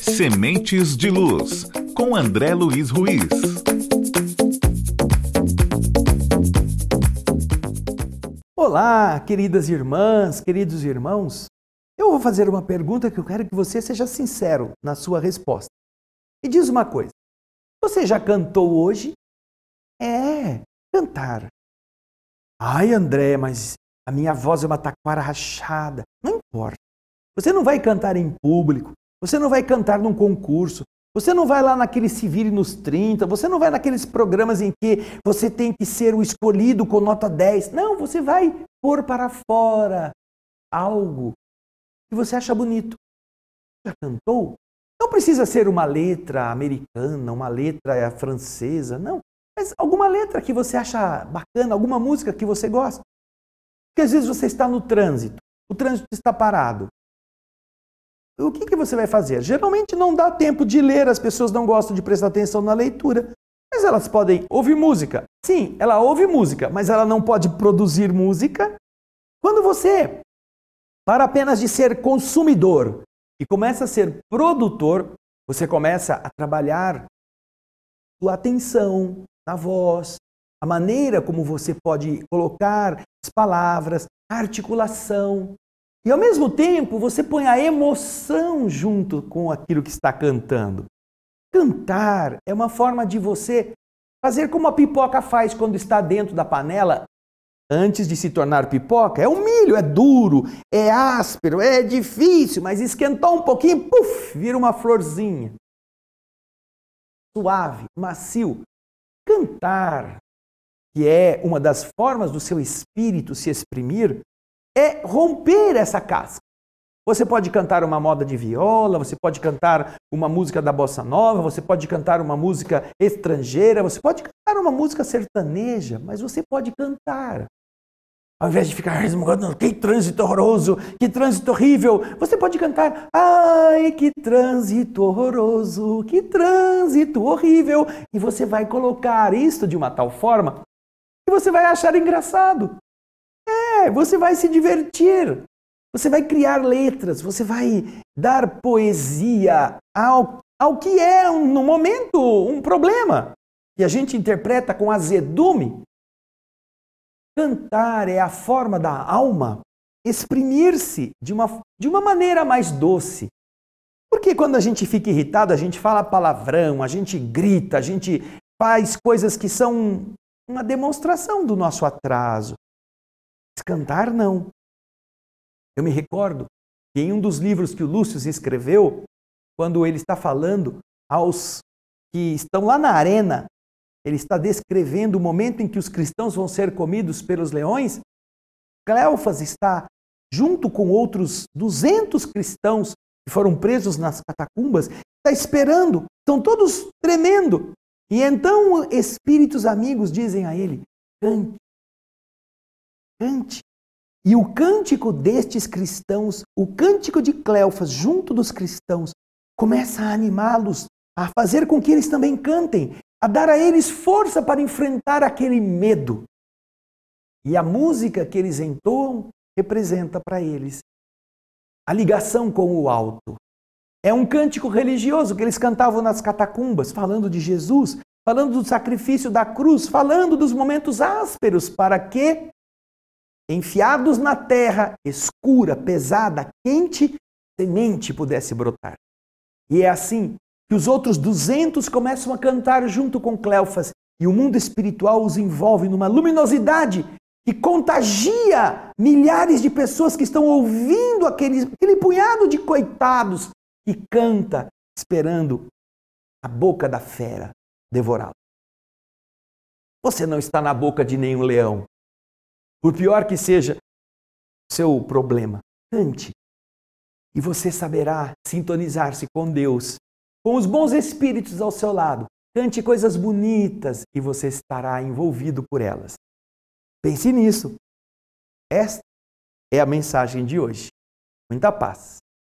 Sementes de Luz, com André Luiz Ruiz. Olá, queridas irmãs, queridos irmãos. Eu vou fazer uma pergunta que eu quero que você seja sincero na sua resposta. E diz uma coisa: você já cantou hoje? É, cantar. Ai, André, mas a minha voz é uma taquara rachada. Não importa. Você não vai cantar em público, você não vai cantar num concurso, você não vai lá naquele Se Vire nos 30, você não vai naqueles programas em que você tem que ser o escolhido com nota 10. Não, você vai pôr para fora algo que você acha bonito. Já cantou? Não precisa ser uma letra americana, uma letra eh, francesa, não. Mas alguma letra que você acha bacana, alguma música que você gosta. Porque às vezes você está no trânsito, o trânsito está parado. O que, que você vai fazer? Geralmente não dá tempo de ler, as pessoas não gostam de prestar atenção na leitura. Mas elas podem ouvir música. Sim, ela ouve música, mas ela não pode produzir música. Quando você para apenas de ser consumidor e começa a ser produtor, você começa a trabalhar sua atenção na voz, a maneira como você pode colocar as palavras, a articulação. E ao mesmo tempo, você põe a emoção junto com aquilo que está cantando. Cantar é uma forma de você fazer como a pipoca faz quando está dentro da panela antes de se tornar pipoca. É um milho, é duro, é áspero, é difícil, mas esquentou um pouquinho, puf, vira uma florzinha. Suave, macio. Cantar, que é uma das formas do seu espírito se exprimir, é romper essa casca. Você pode cantar uma moda de viola, você pode cantar uma música da bossa nova, você pode cantar uma música estrangeira, você pode cantar uma música sertaneja, mas você pode cantar. Ao invés de ficar resmungando, que trânsito horroroso, que trânsito horrível, você pode cantar, ai, que trânsito horroroso, que trânsito horrível, e você vai colocar isso de uma tal forma que você vai achar engraçado. É, você vai se divertir. Você vai criar letras, você vai dar poesia ao, ao que é, um, no momento, um problema. E a gente interpreta com azedume. Cantar é a forma da alma exprimir-se de uma, de uma maneira mais doce. Porque quando a gente fica irritado, a gente fala palavrão, a gente grita, a gente faz coisas que são uma demonstração do nosso atraso cantar não. Eu me recordo que em um dos livros que o Lúcio escreveu, quando ele está falando aos que estão lá na arena, ele está descrevendo o momento em que os cristãos vão ser comidos pelos leões. Cleofas está junto com outros 200 cristãos que foram presos nas catacumbas, está esperando, estão todos tremendo. E então espíritos amigos dizem a ele: cante, Cante. E o cântico destes cristãos, o cântico de Cléofas junto dos cristãos, começa a animá-los, a fazer com que eles também cantem, a dar a eles força para enfrentar aquele medo. E a música que eles entoam representa para eles a ligação com o alto. É um cântico religioso que eles cantavam nas catacumbas, falando de Jesus, falando do sacrifício da cruz, falando dos momentos ásperos para que enfiados na terra escura, pesada, quente, semente pudesse brotar. E é assim que os outros 200 começam a cantar junto com Cleofas e o mundo espiritual os envolve numa luminosidade que contagia milhares de pessoas que estão ouvindo aquele, aquele punhado de coitados que canta esperando a boca da fera devorá-lo. Você não está na boca de nenhum leão, por pior que seja o seu problema. Cante. E você saberá sintonizar-se com Deus, com os bons espíritos ao seu lado. Cante coisas bonitas e você estará envolvido por elas. Pense nisso. Esta é a mensagem de hoje. Muita paz.